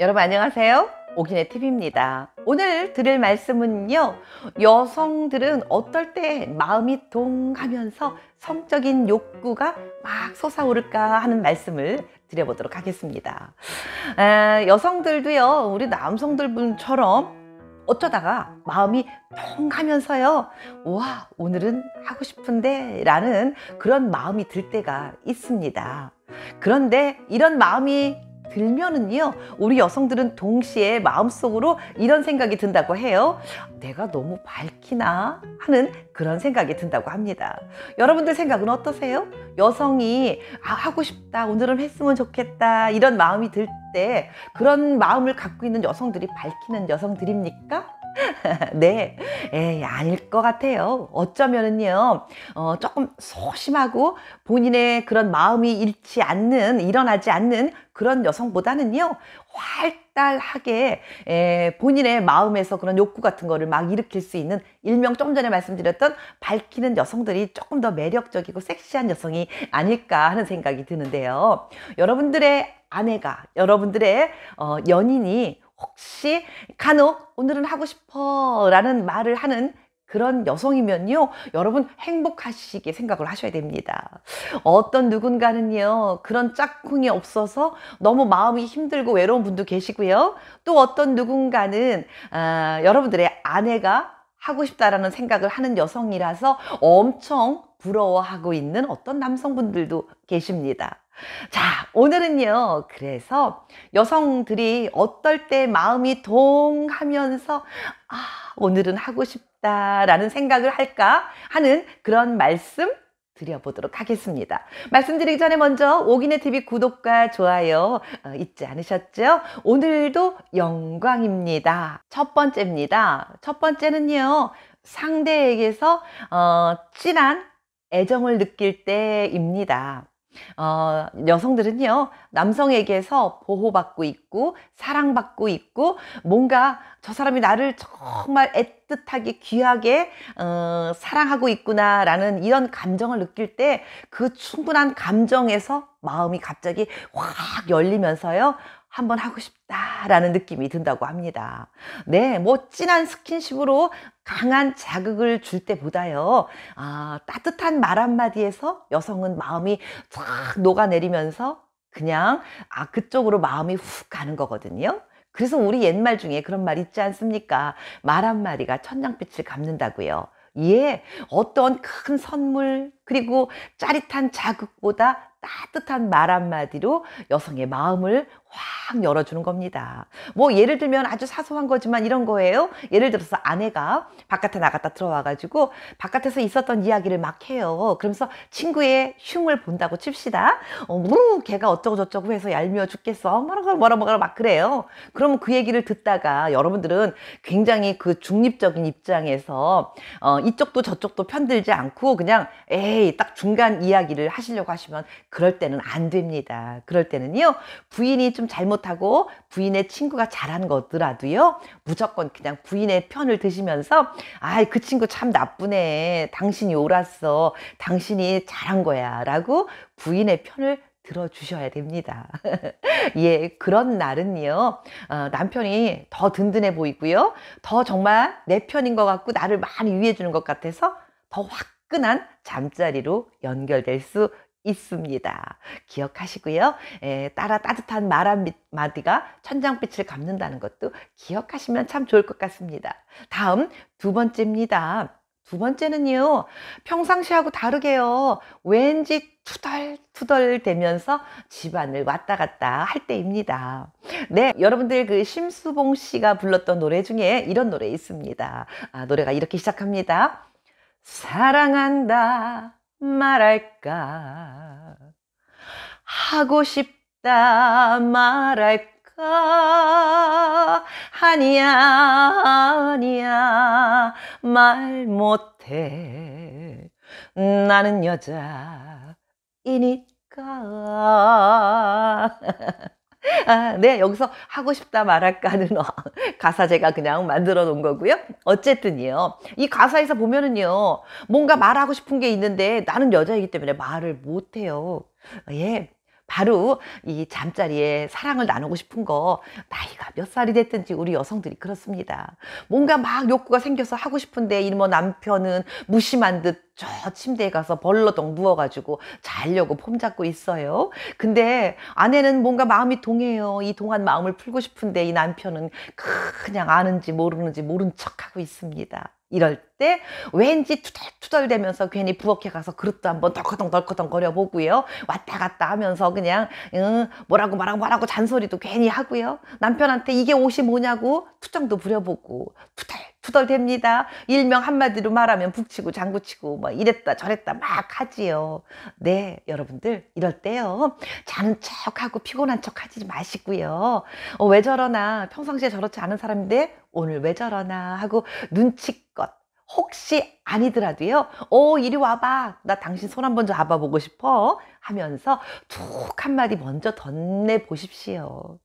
여러분 안녕하세요 오기네 t 입니다 오늘 드릴 말씀은요 여성들은 어떨 때 마음이 동하면서 성적인 욕구가 막 솟아오를까 하는 말씀을 드려보도록 하겠습니다 에, 아, 여성들도요 우리 남성들 분처럼 어쩌다가 마음이 통 하면서요 와 오늘은 하고 싶은데 라는 그런 마음이 들 때가 있습니다 그런데 이런 마음이 들면은요 우리 여성들은 동시에 마음속으로 이런 생각이 든다고 해요 내가 너무 밝히나 하는 그런 생각이 든다고 합니다 여러분들 생각은 어떠세요? 여성이 아 하고 싶다 오늘은 했으면 좋겠다 이런 마음이 들 때 그런 마음을 갖고 있는 여성들이 밝히는 여성들입니까? 네, 에 예, 아닐 것 같아요. 어쩌면은요, 어, 조금 소심하고 본인의 그런 마음이 잃지 않는, 일어나지 않는 그런 여성보다는요, 활달하게 에, 예, 본인의 마음에서 그런 욕구 같은 거를 막 일으킬 수 있는 일명 조 전에 말씀드렸던 밝히는 여성들이 조금 더 매력적이고 섹시한 여성이 아닐까 하는 생각이 드는데요. 여러분들의 아내가, 여러분들의 어, 연인이 혹시 간혹 오늘은 하고 싶어 라는 말을 하는 그런 여성이면요. 여러분 행복하시게 생각을 하셔야 됩니다. 어떤 누군가는요. 그런 짝꿍이 없어서 너무 마음이 힘들고 외로운 분도 계시고요. 또 어떤 누군가는 아, 여러분들의 아내가 하고 싶다라는 생각을 하는 여성이라서 엄청 부러워하고 있는 어떤 남성분들도 계십니다. 자, 오늘은요. 그래서 여성들이 어떨 때 마음이 동하면서 아, 오늘은 하고 싶다라는 생각을 할까 하는 그런 말씀 드려보도록 하겠습니다. 말씀드리기 전에 먼저 오기네 TV 구독과 좋아요 어, 잊지 않으셨죠? 오늘도 영광입니다. 첫 번째입니다. 첫 번째는요. 상대에게서 어, 진한 애정을 느낄 때입니다. 어, 여성들은요, 남성에게서 보호받고 있고, 사랑받고 있고, 뭔가 저 사람이 나를 정말 애틋하게, 귀하게, 어, 사랑하고 있구나라는 이런 감정을 느낄 때 그 충분한 감정에서 마음이 갑자기 확 열리면서요, 한번 하고 싶다. 라는 느낌이 든다고 합니다. 네, 뭐 진한 스킨십으로 강한 자극을 줄 때보다요, 아, 따뜻한 말 한마디에서 여성은 마음이 쫙 녹아내리면서 그냥 아, 그쪽으로 마음이 훅 가는 거거든요. 그래서 우리 옛말 중에 그런 말 있지 않습니까? 말 한마디가 천냥빛을 감는다고요. 예, 어떤 큰 선물, 그리고 짜릿한 자극보다 따뜻한 말 한마디로 여성의 마음을 확 열어주는 겁니다. 뭐 예를 들면 아주 사소한 거지만 이런 거예요. 예를 들어서 아내가 바깥에 나갔다 들어와가지고 바깥에서 있었던 이야기를 막 해요. 그러면서 친구의 흉을 본다고 칩시다. 어, 무 뭐 걔가 어쩌고저쩌고 해서 얄미워 죽겠어. 뭐라고 뭐라 뭐라 막 그래요. 그러면 그 얘기를 듣다가 여러분들은 굉장히 그 중립적인 입장에서 어, 이쪽도 저쪽도 편들지 않고 그냥 에이 딱 중간 이야기를 하시려고 하시면 그럴 때는 안 됩니다. 그럴 때는요 부인이 좀좀 잘못하고 부인의 친구가 잘한 거더라도요. 무조건 그냥 부인의 편을 드시면서 아, 이그 친구 참 나쁘네. 당신이 옳았어. 당신이 잘한 거야. 라고 부인의 편을 들어주셔야 됩니다. 예, 그런 날은요, 어, 남편이 더 든든해 보이고요. 더 정말 내 편인 것 같고 나를 많이 위해 주는 것 같아서 더 화끈한 잠자리로 연결될 수 있습니다. 기억하시고요. 에, 예, 따라 따뜻한 말 한마디가 천장빛을 감는다는 것도 기억하시면 참 좋을 것 같습니다. 다음 두 번째입니다. 두 번째는요, 평상시하고 다르게요, 왠지 투덜투덜 되면서 집안을 왔다 갔다 할 때입니다. 네, 여러분들 그 심수봉 씨가 불렀던 노래 중에 이런 노래 있습니다. 아, 노래가 이렇게 시작합니다. 사랑한다. 말할까? 하고 싶다 말할까? 아니야, 아니야, 말 못해. 나는 여자이니까. 아, 네, 여기서 하고 싶다 말할까는 어, 가사 제가 그냥 만들어 놓은 거고요. 어쨌든요. 이 가사에서 보면은요. 뭔가 말하고 싶은 게 있는데 나는 여자이기 때문에 말을 못 해요. 예. 바로 이 잠자리에 사랑을 나누고 싶은 거 나이가 몇 살이 됐든지 우리 여성들이 그렇습니다. 뭔가 막 욕구가 생겨서 하고 싶은데 이 뭐 남편은 무심한 듯 저 침대에 가서 벌러덩 누워가지고 자려고 폼 잡고 있어요. 근데 아내는 뭔가 마음이 동해요. 이동안 마음을 풀고 싶은데 이 남편은 그냥 아는지 모르는지 모른 척하고 있습니다. 이럴 때 왠지 투덜투덜대면서 괜히 부엌에 가서 그릇도 한번 덜커덩 덜커덩 거려보고요. 왔다 갔다 하면서 그냥 응, 뭐라고 말하고 말하고 잔소리도 괜히 하고요. 남편한테 이게 옷이 뭐냐고 투정도 부려보고 투덜 투덜댑니다. 일명 한마디로 말하면 북치고 장구치고 뭐 이랬다 저랬다 막 하지요. 네, 여러분들 이럴 때요. 자는 척하고 피곤한 척 하지 마시고요. 어, 왜 저러나 평상시에 저렇지 않은 사람인데 오늘 왜 저러나 하고 눈치껏 혹시 아니더라도요. 오 어, 이리 와봐. 나 당신 손 한번 좀 잡아보고 싶어. 하면서 툭 한마디 먼저 덧내 보십시오.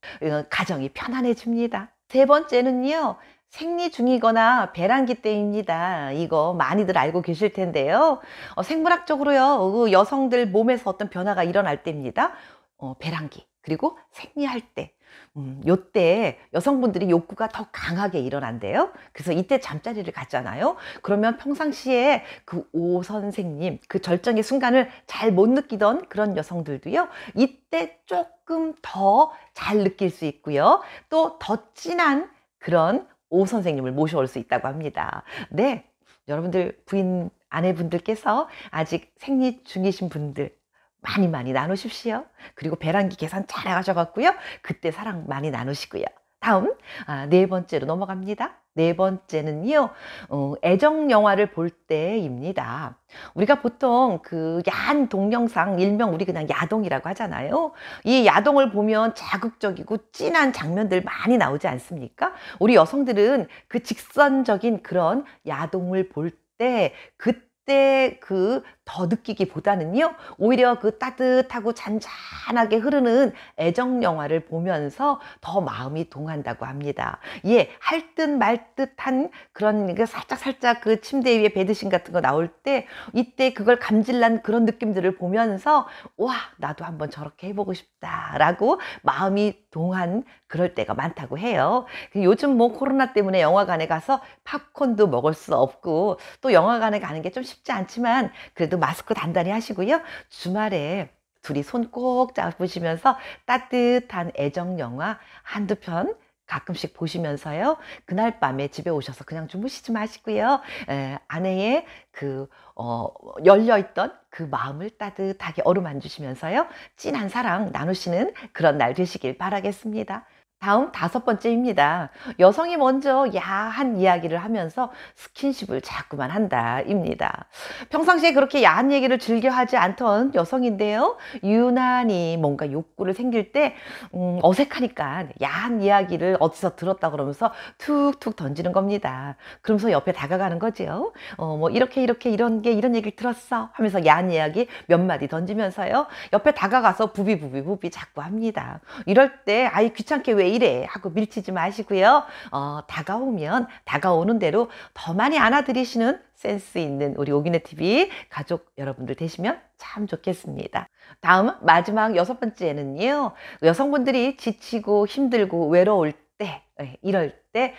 가정이 편안해집니다. 세 번째는요. 생리 중이거나 배란기 때입니다. 이거 많이들 알고 계실 텐데요. 어, 생물학적으로요, 그 여성들 몸에서 어떤 변화가 일어날 때입니다. 어, 배란기, 그리고 생리할 때. 음, 요때 여성분들이 욕구가 더 강하게 일어난대요. 그래서 이때 잠자리를 갔잖아요. 그러면 평상시에 그 오 선생님, 그 절정의 순간을 잘 못 느끼던 그런 여성들도요. 이때 조금 더 잘 느낄 수 있고요. 또 더 진한 그런 오 선생님을 모셔올 수 있다고 합니다. 네, 여러분들 부인 아내분들께서 아직 생리 중이신 분들 많이 많이 나누십시오. 그리고 배란기 계산 잘 하셔갖고요. 그때 사랑 많이 나누시고요. 다음 아, 네 번째로 넘어갑니다. 네 번째는요, 어, 애정 영화를 볼 때입니다. 우리가 보통 그 야한 동영상, 일명 우리 그냥 야동이라고 하잖아요. 이 야동을 보면 자극적이고 진한 장면들 많이 나오지 않습니까? 우리 여성들은 그 직선적인 그런 야동을 볼 때, 그때 그더 느끼기보다는요, 오히려 그 따뜻하고 잔잔하게 흐르는 애정 영화를 보면서 더 마음이 동한다고 합니다. 예, 할 듯 말 듯한 그런 살짝살짝 그 살짝 그 침대 위에 배드신 같은 거 나올 때 이때 그걸 감질난 그런 느낌들을 보면서 와, 나도 한번 저렇게 해보고 싶다라고 마음이 동한 그럴 때가 많다고 해요. 그 요즘 뭐 코로나 때문에 영화관에 가서 팝콘도 먹을 수 없고 또 영화관에 가는 게 좀 쉽지 않지만 그래도 그래도 마스크 단단히 하시고요. 주말에 둘이 손 꼭 잡으시면서 따뜻한 애정 영화 한두 편 가끔씩 보시면서요. 그날 밤에 집에 오셔서 그냥 주무시지 마시고요. 에, 아내의 그, 어, 열려있던 그 마음을 따뜻하게 어루만주시면서요. 찐한 사랑 나누시는 그런 날 되시길 바라겠습니다. 다음 다섯 번째입니다. 여성이 먼저 야한 이야기를 하면서 스킨십을 자꾸만 한다입니다. 평상시에 그렇게 야한 얘기를 즐겨 하지 않던 여성인데요. 유난히 뭔가 욕구를 생길 때 음, 어색하니까 야한 이야기를 어디서 들었다 그러면서 툭툭 던지는 겁니다. 그러면서 옆에 다가가는 거지요. 어, 뭐 이렇게 이렇게 이런 게 이런 얘기를 들었어 하면서 야한 이야기 몇 마디 던지면서요. 옆에 다가가서 부비부비부비 자꾸 합니다. 이럴 때아예 귀찮게 왜 이래 하고 밀치지 마시고요. 어, 다가오면 다가오는 대로 더 많이 안아드리시는 센스 있는 우리 오기네 TV 가족 여러분들 되시면 참 좋겠습니다. 다음 마지막 여섯 번째는요. 여성분들이 지치고 힘들고 외로울 때 예, 이럴 때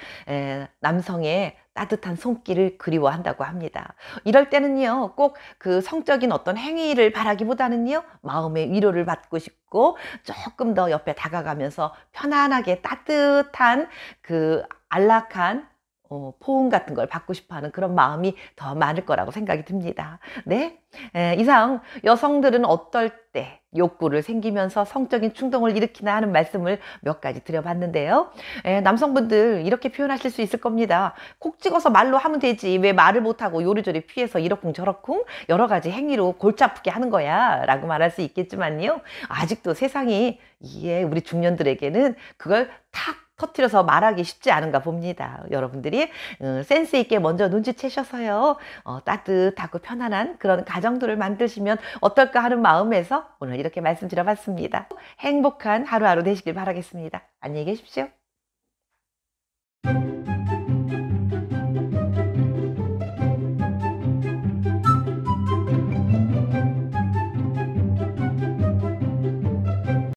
남성의 따뜻한 손길을 그리워한다고 합니다. 이럴 때는요, 꼭 그 성적인 어떤 행위를 바라기보다는요, 마음의 위로를 받고 싶고 조금 더 옆에 다가가면서 편안하게 따뜻한 그 안락한 어, 포옹 같은 걸 받고 싶어하는 그런 마음이 더 많을 거라고 생각이 듭니다. 네, 에, 이상 여성들은 어떨 때 욕구를 생기면서 성적인 충동을 일으키나 하는 말씀을 몇 가지 드려봤는데요. 에, 남성분들 이렇게 표현하실 수 있을 겁니다. 콕 찍어서 말로 하면 되지 왜 말을 못하고 요리조리 피해서 이러쿵 저러쿵 여러 가지 행위로 골치 아프게 하는 거야 라고 말할 수 있겠지만요. 아직도 세상이 예, 우리 중년들에게는 그걸 탁 터트려서 말하기 쉽지 않은가 봅니다. 여러분들이 음, 어, 센스 있게 먼저 눈치채셔서요. 어, 따뜻하고 편안한 그런 가정들을 만드시면 어떨까 하는 마음에서 오늘 이렇게 말씀드려봤습니다. 행복한 하루하루 되시길 바라겠습니다. 안녕히 계십시오.